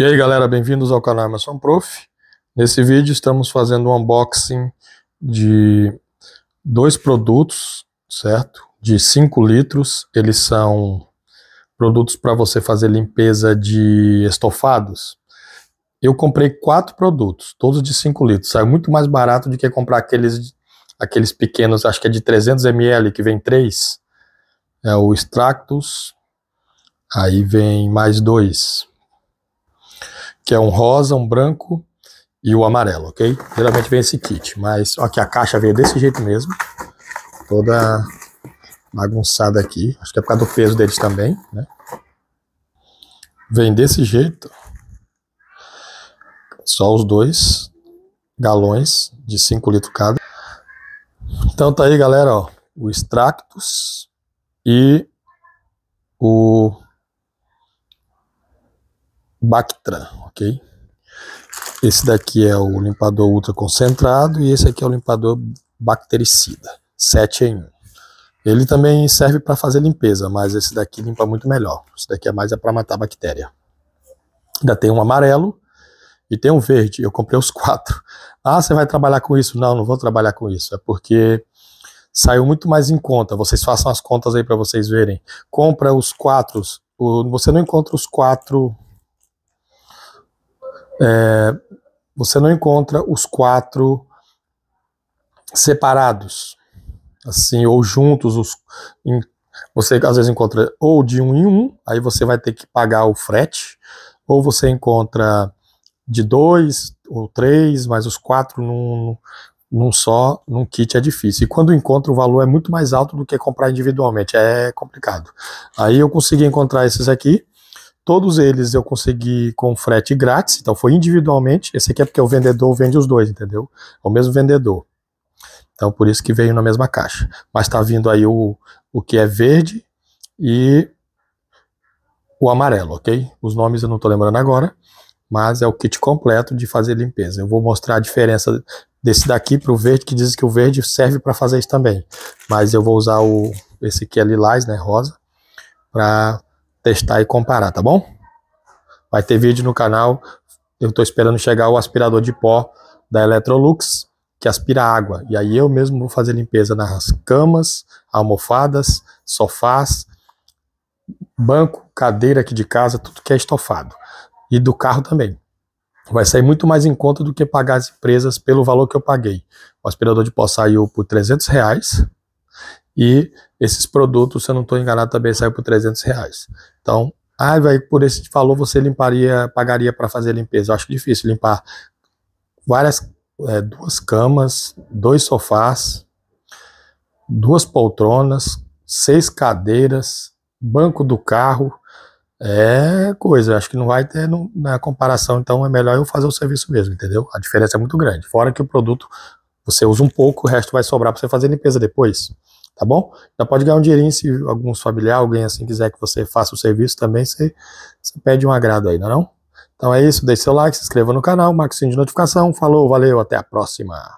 E aí galera, bem-vindos ao canal Emerson Prof. Nesse vídeo estamos fazendo um unboxing de dois produtos, certo? De 5 litros, eles são produtos para você fazer limpeza de estofados. Eu comprei quatro produtos, todos de 5 litros, saiu muito mais barato do que comprar aqueles, aqueles pequenos, acho que é de 300 ml, que vem três, é o Extractus, aí vem mais dois, que é um rosa, um branco e o amarelo, ok? Geralmente vem esse kit, mas ó, aqui a caixa veio desse jeito mesmo, toda bagunçada aqui, acho que é por causa do peso deles também, né? Vem desse jeito, só os dois galões de 5 litros cada. Então tá aí galera, ó, o extractus e o Bactran, ok? Esse daqui é o limpador ultra concentrado e esse aqui é o limpador bactericida, 7 em 1. Ele também serve para fazer limpeza, mas esse daqui limpa muito melhor. Esse daqui é mais é para matar bactéria. Ainda tem um amarelo e tem um verde. Eu comprei os quatro. Ah, você vai trabalhar com isso? Não, não vou trabalhar com isso. É porque saiu muito mais em conta. Vocês façam as contas aí para vocês verem. Compra os quatro. você não encontra os quatro é, você não encontra os quatro separados, assim, ou juntos. Os, em, você às vezes encontra ou de um em um, aí você vai ter que pagar o frete, ou você encontra de dois ou três, mas os quatro num, num só, num kit é difícil. E quando encontra, o valor é muito mais alto do que comprar individualmente, é complicado. Aí eu consegui encontrar esses aqui, Todos eles eu consegui com frete grátis, então foi individualmente. Esse aqui é porque o vendedor vende os dois, entendeu? É o mesmo vendedor. Então por isso que veio na mesma caixa. Mas está vindo aí o, o que é verde e o amarelo, ok? Os nomes eu não estou lembrando agora, mas é o kit completo de fazer limpeza. Eu vou mostrar a diferença desse daqui para o verde, que diz que o verde serve para fazer isso também. Mas eu vou usar o esse aqui é lilás, né, rosa, para testar e comparar, tá bom? Vai ter vídeo no canal. Eu estou esperando chegar o aspirador de pó da Electrolux, que aspira água. E aí eu mesmo vou fazer limpeza nas camas, almofadas, sofás, banco, cadeira aqui de casa, tudo que é estofado. E do carro também. Vai sair muito mais em conta do que pagar as empresas pelo valor que eu paguei. O aspirador de pó saiu por 300 reais e esses produtos, se eu não estou enganado, também saem por 300 reais. Então, ah, vai, por esse valor você limparia, pagaria para fazer a limpeza. Eu acho difícil limpar várias, é, duas camas, dois sofás, duas poltronas, seis cadeiras, banco do carro. É coisa, acho que não vai ter no, na comparação, então é melhor eu fazer o serviço mesmo, entendeu? A diferença é muito grande. Fora que o produto você usa um pouco, o resto vai sobrar para você fazer limpeza depois tá bom? Já pode ganhar um dinheirinho se alguns familiar, alguém assim quiser que você faça o serviço também, você, você pede um agrado aí, não é não? Então é isso, deixe seu like, se inscreva no canal, marque o sininho de notificação. Falou, valeu, até a próxima!